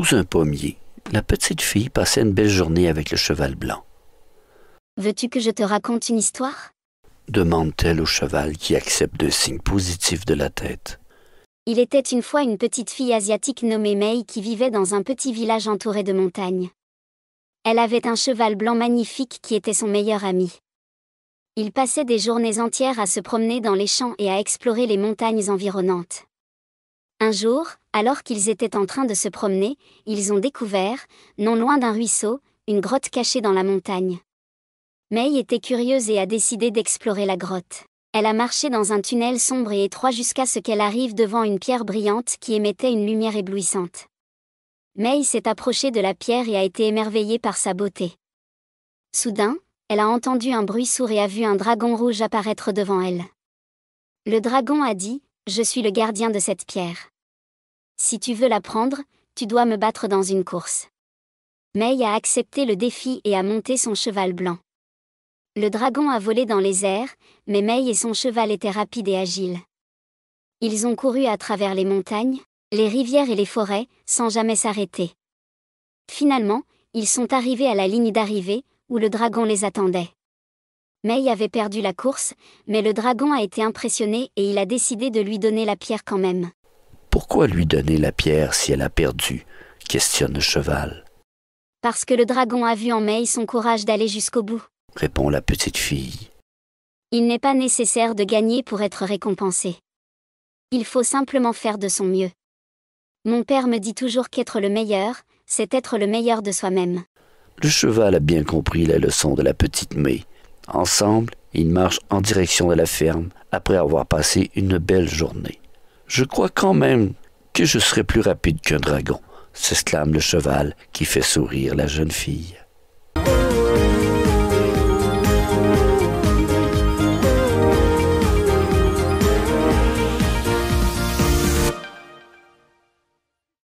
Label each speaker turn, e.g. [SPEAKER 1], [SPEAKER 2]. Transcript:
[SPEAKER 1] Sous un pommier, la petite fille passait une belle journée avec le cheval blanc.
[SPEAKER 2] Veux-tu que je te raconte une histoire
[SPEAKER 1] demande-t-elle au cheval qui accepte de signes positifs de la tête.
[SPEAKER 2] Il était une fois une petite fille asiatique nommée Mei qui vivait dans un petit village entouré de montagnes. Elle avait un cheval blanc magnifique qui était son meilleur ami. Il passait des journées entières à se promener dans les champs et à explorer les montagnes environnantes. Un jour, alors qu'ils étaient en train de se promener, ils ont découvert, non loin d'un ruisseau, une grotte cachée dans la montagne. Mei était curieuse et a décidé d'explorer la grotte. Elle a marché dans un tunnel sombre et étroit jusqu'à ce qu'elle arrive devant une pierre brillante qui émettait une lumière éblouissante. Mei s'est approchée de la pierre et a été émerveillée par sa beauté. Soudain, elle a entendu un bruit sourd et a vu un dragon rouge apparaître devant elle. Le dragon a dit, Je suis le gardien de cette pierre. Si tu veux la prendre, tu dois me battre dans une course. May a accepté le défi et a monté son cheval blanc. Le dragon a volé dans les airs, mais May et son cheval étaient rapides et agiles. Ils ont couru à travers les montagnes, les rivières et les forêts, sans jamais s'arrêter. Finalement, ils sont arrivés à la ligne d'arrivée, où le dragon les attendait. May avait perdu la course, mais le dragon a été impressionné et il a décidé de lui donner la pierre quand même.
[SPEAKER 1] Pourquoi lui donner la pierre si elle a perdu questionne le cheval.
[SPEAKER 2] Parce que le dragon a vu en May son courage d'aller jusqu'au bout,
[SPEAKER 1] répond la petite fille.
[SPEAKER 2] Il n'est pas nécessaire de gagner pour être récompensé. Il faut simplement faire de son mieux. Mon père me dit toujours qu'être le meilleur, c'est être le meilleur de soi-même. Le
[SPEAKER 1] cheval a bien compris la leçon de la petite May. Ensemble, ils marchent en direction de la ferme après avoir passé une belle journée. Je crois quand même que je serai plus rapide qu'un dragon, s'exclame le cheval qui fait sourire la jeune fille.